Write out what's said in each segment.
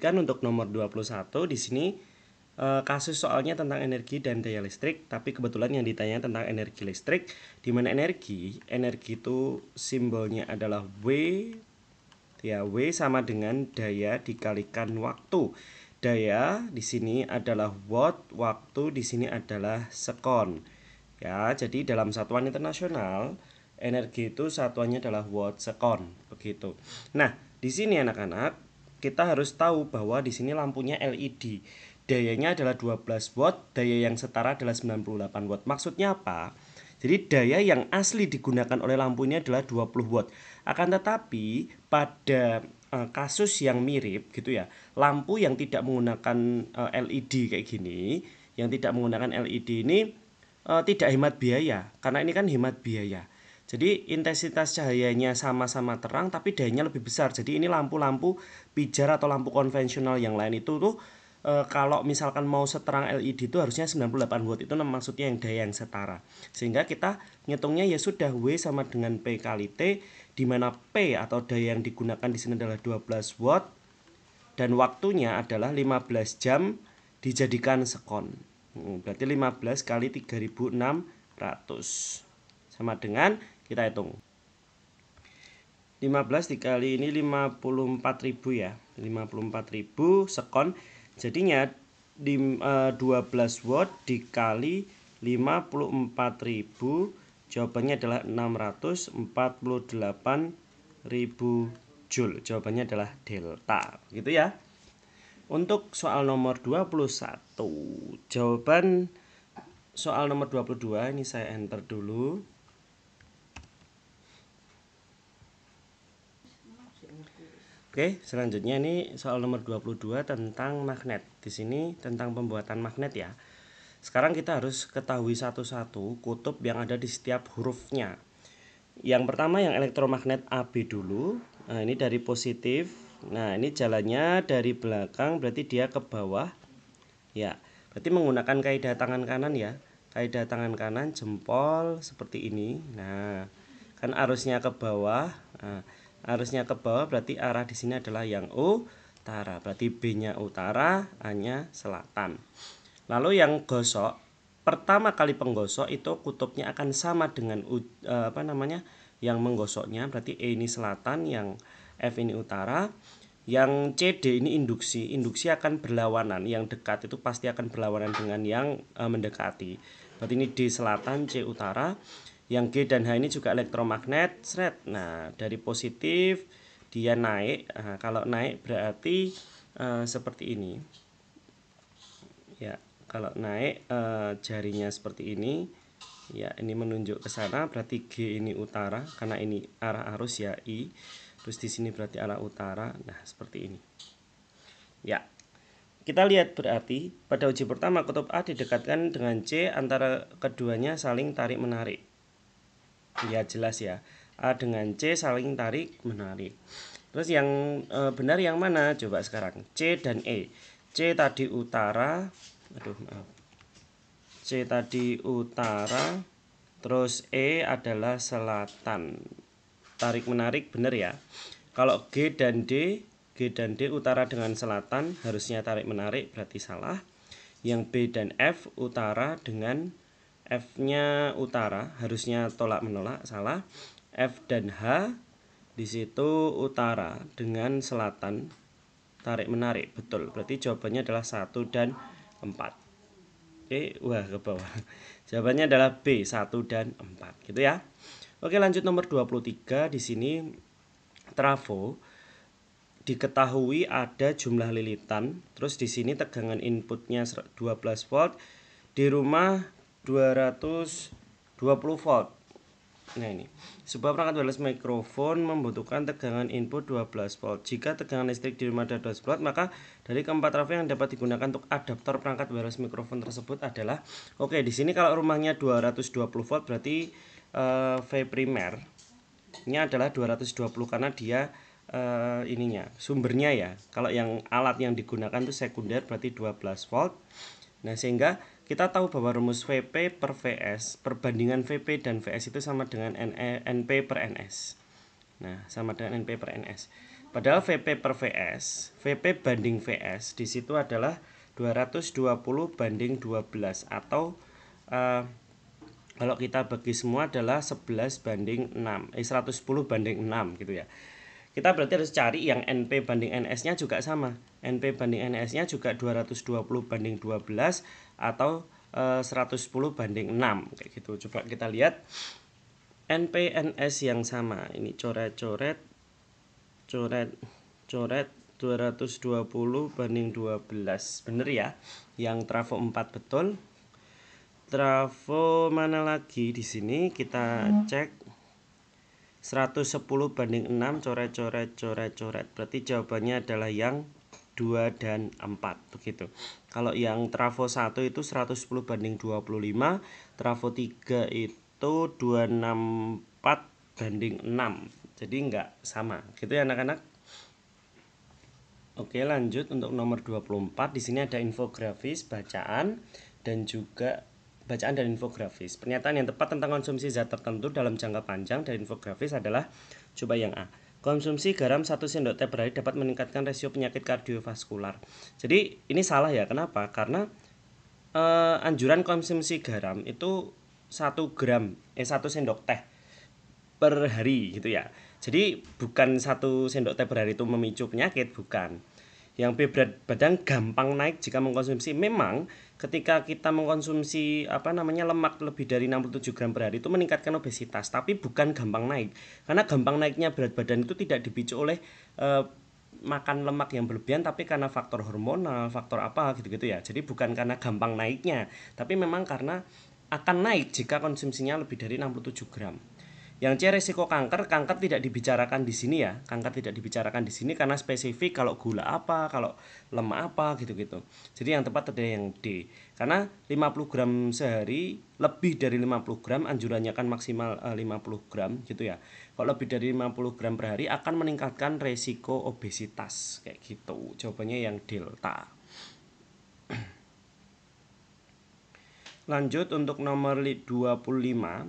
kan untuk nomor 21 di sini eh, kasus soalnya tentang energi dan daya listrik, tapi kebetulan yang ditanya tentang energi listrik, di mana energi, energi itu simbolnya adalah W ya W sama dengan daya dikalikan waktu. Daya di sini adalah watt, waktu di sini adalah sekon. Ya, jadi dalam satuan internasional energi itu satuannya adalah watt sekon, begitu. Nah, di sini anak-anak kita harus tahu bahwa di sini lampunya LED. Dayanya adalah 12 watt, daya yang setara adalah 98 watt. Maksudnya apa? Jadi daya yang asli digunakan oleh lampu ini adalah 20 watt. Akan tetapi pada e, kasus yang mirip gitu ya, lampu yang tidak menggunakan eh, e, LED kayak gini, yang tidak menggunakan LED ini e, tidak hemat biaya karena ini kan hemat biaya. Jadi intensitas cahayanya sama-sama terang tapi dayanya lebih besar. Jadi ini lampu-lampu pijar atau lampu konvensional yang lain itu tuh e, kalau misalkan mau seterang LED itu harusnya 98 watt itu maksudnya yang daya yang setara. Sehingga kita ngitungnya ya sudah W sama dengan P kali T di mana P atau daya yang digunakan di sini adalah 12 watt dan waktunya adalah 15 jam dijadikan sekon. Hmm, berarti 15 kali 3600 sama dengan kita hitung 15 dikali ini 54.000 ya 54.000 sekon jadinya 12 eh, watt dikali 54.000 jawabannya adalah 648.000 joule jawabannya adalah delta gitu ya untuk soal nomor 21 jawaban soal nomor 22 ini saya enter dulu Oke, selanjutnya ini soal nomor 22 tentang magnet. Di sini tentang pembuatan magnet ya. Sekarang kita harus ketahui satu-satu kutub yang ada di setiap hurufnya. Yang pertama yang elektromagnet AB dulu. Nah, ini dari positif. Nah, ini jalannya dari belakang berarti dia ke bawah. Ya, berarti menggunakan kaidah tangan kanan ya. Kaidah tangan kanan jempol seperti ini. Nah, kan arusnya ke bawah. Nah, arusnya ke bawah berarti arah di sini adalah yang u utara berarti B nya utara A nya selatan lalu yang gosok pertama kali penggosok itu kutubnya akan sama dengan eh, apa namanya yang menggosoknya berarti E ini selatan yang F ini utara yang CD ini induksi induksi akan berlawanan yang dekat itu pasti akan berlawanan dengan yang eh, mendekati berarti ini D selatan C utara yang G dan H ini juga elektromagnet seret nah dari positif dia naik nah, kalau naik berarti uh, seperti ini ya kalau naik uh, jarinya seperti ini ya ini menunjuk ke sana berarti G ini utara karena ini arah arus ya I terus di sini berarti arah utara nah seperti ini ya kita lihat berarti pada uji pertama kutub A didekatkan dengan C antara keduanya saling tarik menarik ya jelas ya A dengan C saling tarik menarik terus yang e, benar yang mana coba sekarang C dan E C tadi utara aduh maaf C tadi utara terus E adalah selatan tarik menarik benar ya kalau G dan D G dan D utara dengan selatan harusnya tarik menarik berarti salah yang B dan F utara dengan F-nya utara, harusnya tolak menolak, salah. F dan H di situ utara dengan selatan tarik menarik, betul. Berarti jawabannya adalah 1 dan 4. Oke, wah ke bawah. Jawabannya adalah B, 1 dan 4 gitu ya. Oke, lanjut nomor 23 di sini trafo diketahui ada jumlah lilitan. Terus di sini tegangan inputnya 12 volt. Di rumah 220 volt nah ini sebuah perangkat wireless mikrofon membutuhkan tegangan input 12 volt jika tegangan listrik di rumah ada 12 volt maka dari keempat trafo yang dapat digunakan untuk adaptor perangkat wireless mikrofon tersebut adalah oke okay, di sini kalau rumahnya 220 volt berarti uh, V primer ini adalah 220 karena dia uh, ininya sumbernya ya kalau yang alat yang digunakan itu sekunder berarti 12 volt nah sehingga kita tahu bahwa rumus VP per VS, perbandingan VP dan VS itu sama dengan NP eh, per NS. Nah, sama dengan NP per NS. Padahal VP per VS, VP banding VS di situ adalah 220 banding 12 atau uh, kalau kita bagi semua adalah 11 banding 6, eh 110 banding 6 gitu ya kita berarti harus cari yang NP banding NS-nya juga sama. NP banding NS-nya juga 220 banding 12 atau e, eh, 110 banding 6 kayak gitu. Coba kita lihat NP NS yang sama. Ini coret-coret coret coret 220 banding 12. Bener ya? Yang trafo 4 betul. Trafo mana lagi di sini kita hmm. cek 110 banding 6 coret coret coret coret berarti jawabannya adalah yang 2 dan 4 begitu kalau yang trafo 1 itu 110 banding 25 trafo 3 itu 264 banding 6 jadi nggak sama gitu ya anak-anak Oke lanjut untuk nomor 24 di sini ada infografis bacaan dan juga bacaan dan infografis. Pernyataan yang tepat tentang konsumsi zat tertentu dalam jangka panjang dari infografis adalah coba yang A. Konsumsi garam 1 sendok teh per hari dapat meningkatkan rasio penyakit kardiovaskular. Jadi ini salah ya. Kenapa? Karena eh, anjuran konsumsi garam itu 1 gram eh 1 sendok teh per hari gitu ya. Jadi bukan satu sendok teh per hari itu memicu penyakit, bukan yang B berat badan gampang naik jika mengkonsumsi memang ketika kita mengkonsumsi apa namanya lemak lebih dari 67 gram per hari itu meningkatkan obesitas tapi bukan gampang naik karena gampang naiknya berat badan itu tidak dipicu oleh uh, makan lemak yang berlebihan tapi karena faktor hormonal faktor apa gitu-gitu ya jadi bukan karena gampang naiknya tapi memang karena akan naik jika konsumsinya lebih dari 67 gram yang C resiko kanker, kanker tidak dibicarakan di sini ya. Kanker tidak dibicarakan di sini karena spesifik kalau gula apa, kalau lemak apa gitu-gitu. Jadi yang tepat ada yang D. Karena 50 gram sehari, lebih dari 50 gram anjurannya kan maksimal 50 eh, gram gitu ya. Kalau lebih dari 50 gram per hari akan meningkatkan resiko obesitas kayak gitu. Jawabannya yang delta. Lanjut untuk nomor 25,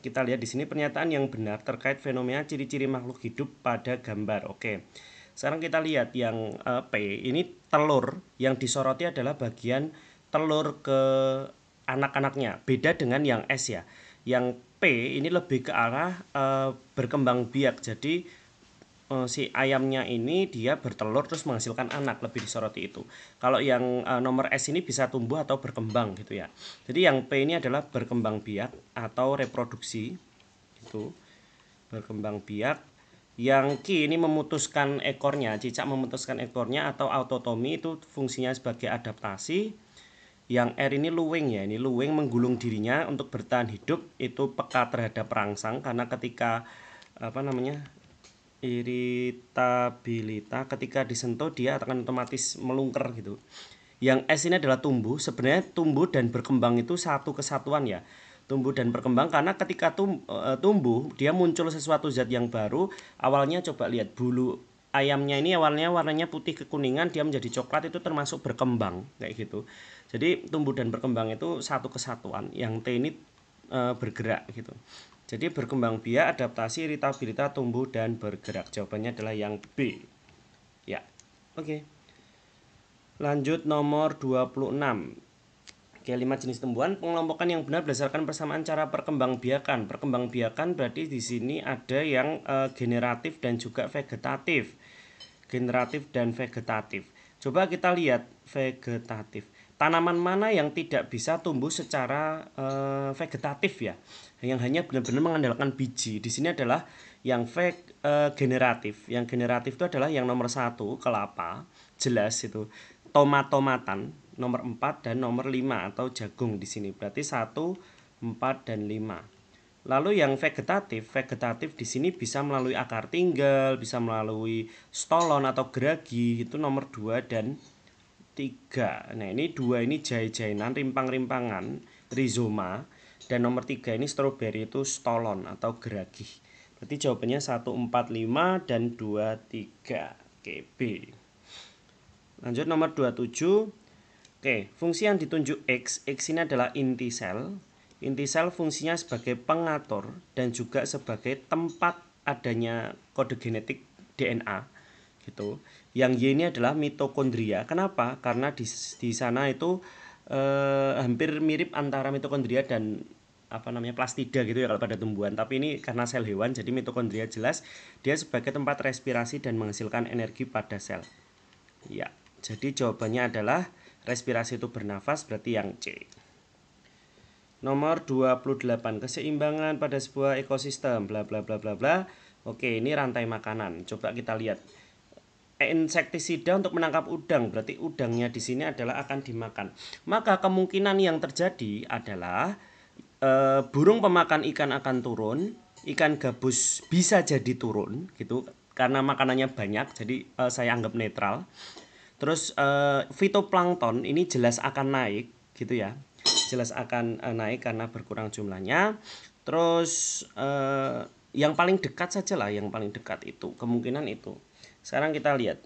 kita lihat di sini pernyataan yang benar terkait fenomena ciri-ciri makhluk hidup pada gambar. Oke. Sekarang kita lihat yang uh, P, ini telur yang disoroti adalah bagian telur ke anak-anaknya. Beda dengan yang S ya. Yang P ini lebih ke arah uh, berkembang biak. Jadi Eh, si ayamnya ini dia bertelur terus menghasilkan anak lebih disoroti itu. Kalau yang eh, nomor S ini bisa tumbuh atau berkembang gitu ya. Jadi yang P ini adalah berkembang biak atau reproduksi itu berkembang biak. Yang Q ini memutuskan ekornya, cicak memutuskan ekornya atau autotomi itu fungsinya sebagai adaptasi. Yang R ini luwing ya, ini luwing menggulung dirinya untuk bertahan hidup itu peka terhadap rangsang karena ketika apa namanya iritabilita ketika disentuh dia akan otomatis melungker gitu yang S ini adalah tumbuh sebenarnya tumbuh dan berkembang itu satu kesatuan ya tumbuh dan berkembang karena ketika e, tumbuh dia muncul sesuatu zat yang baru awalnya coba lihat bulu ayamnya ini awalnya warnanya putih kekuningan dia menjadi coklat itu termasuk berkembang kayak gitu jadi tumbuh dan berkembang itu satu kesatuan yang T ini e, bergerak gitu jadi berkembang biak, adaptasi, iritabilitas, tumbuh dan bergerak. Jawabannya adalah yang B. Ya. Oke. Okay. Lanjut nomor 26. Oke, lima jenis tumbuhan pengelompokan yang benar berdasarkan persamaan cara perkembangbiakan. Perkembangbiakan berarti di sini ada yang e, generatif dan juga vegetatif. Generatif dan vegetatif. Coba kita lihat vegetatif tanaman mana yang tidak bisa tumbuh secara uh, vegetatif ya yang hanya benar-benar mengandalkan biji di sini adalah yang veg uh, generatif yang generatif itu adalah yang nomor satu kelapa jelas itu tomat-tomatan nomor 4 dan nomor 5 atau jagung di sini berarti 1 4 dan 5 lalu yang vegetatif vegetatif di sini bisa melalui akar tinggal bisa melalui stolon atau geragi itu nomor 2 dan tiga, nah ini dua ini jai-jainan rimpang-rimpangan rizoma dan nomor tiga ini stroberi itu stolon atau geragi. berarti jawabannya 145 dan 23 tiga kb. lanjut nomor 27 Oke fungsi yang ditunjuk X X ini adalah inti sel inti sel fungsinya sebagai pengatur dan juga sebagai tempat adanya kode genetik DNA gitu. Yang Y ini adalah mitokondria. Kenapa? Karena di di sana itu eh, hampir mirip antara mitokondria dan apa namanya plastida gitu ya kalau pada tumbuhan. Tapi ini karena sel hewan jadi mitokondria jelas dia sebagai tempat respirasi dan menghasilkan energi pada sel. Ya, jadi jawabannya adalah respirasi itu bernafas berarti yang C. Nomor 28 keseimbangan pada sebuah ekosistem bla bla bla bla bla. Oke, ini rantai makanan. Coba kita lihat. Eh, insektisida untuk menangkap udang, berarti udangnya di sini adalah akan dimakan. Maka kemungkinan yang terjadi adalah e, burung pemakan ikan akan turun, ikan gabus bisa jadi turun gitu karena makanannya banyak, jadi e, saya anggap netral. Terus e, fitoplankton ini jelas akan naik gitu ya. Jelas akan e, naik karena berkurang jumlahnya. Terus e, yang paling dekat sajalah yang paling dekat itu kemungkinan itu sekarang kita lihat.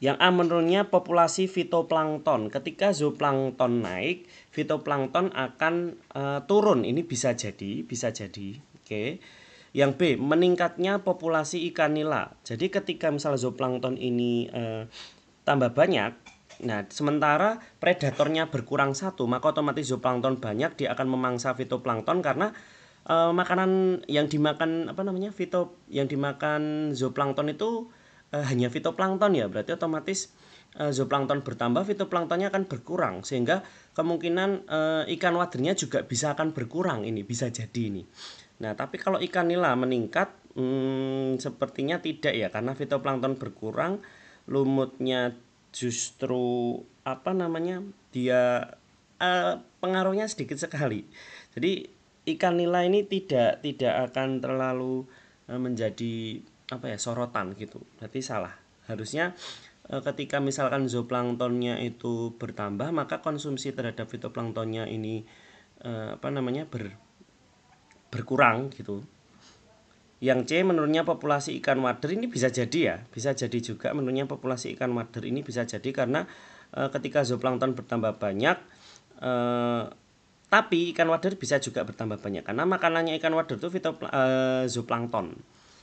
Yang A menurunnya populasi fitoplankton. Ketika zooplankton naik, fitoplankton akan uh, turun. Ini bisa jadi, bisa jadi. Oke. Yang B, meningkatnya populasi ikan nila. Jadi ketika misalnya zooplankton ini uh, tambah banyak, Nah, sementara predatornya berkurang satu, maka otomatis zooplankton banyak dia akan memangsa fitoplankton karena uh, makanan yang dimakan apa namanya fito yang dimakan zooplankton itu uh, hanya fitoplankton ya berarti otomatis uh, zooplankton bertambah fitoplanktonnya akan berkurang sehingga kemungkinan uh, ikan wadernya juga bisa akan berkurang ini bisa jadi ini nah tapi kalau ikan nila meningkat hmm, sepertinya tidak ya karena fitoplankton berkurang lumutnya justru apa namanya dia uh, pengaruhnya sedikit sekali jadi ikan nila ini tidak tidak akan terlalu eh, menjadi apa ya sorotan gitu berarti salah harusnya eh, ketika misalkan zooplanktonnya itu bertambah maka konsumsi terhadap fitoplanktonnya ini eh, apa namanya ber, berkurang gitu yang C menurutnya populasi ikan wader ini bisa jadi ya bisa jadi juga menurutnya populasi ikan wader ini bisa jadi karena ketika zooplankton bertambah banyak tapi ikan wader bisa juga bertambah banyak karena makanannya ikan wader itu fitopla, eh, zooplankton.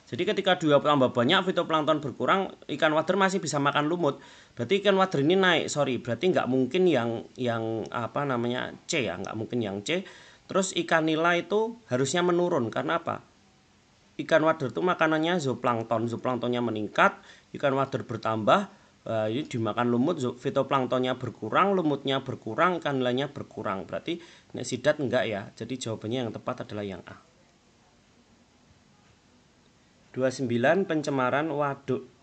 Jadi ketika dua tambah banyak fitoplankton berkurang, ikan wader masih bisa makan lumut. Berarti ikan wader ini naik, sorry, berarti nggak mungkin yang yang apa namanya C ya, nggak mungkin yang C. Terus ikan nila itu harusnya menurun karena apa? Ikan wader itu makanannya zooplankton, zooplanktonnya meningkat, ikan wader bertambah, Eh, dimakan lumut fitoplanktonnya berkurang lumutnya berkurang kanalnya berkurang berarti nek sidat enggak ya jadi jawabannya yang tepat adalah yang A 29 pencemaran waduk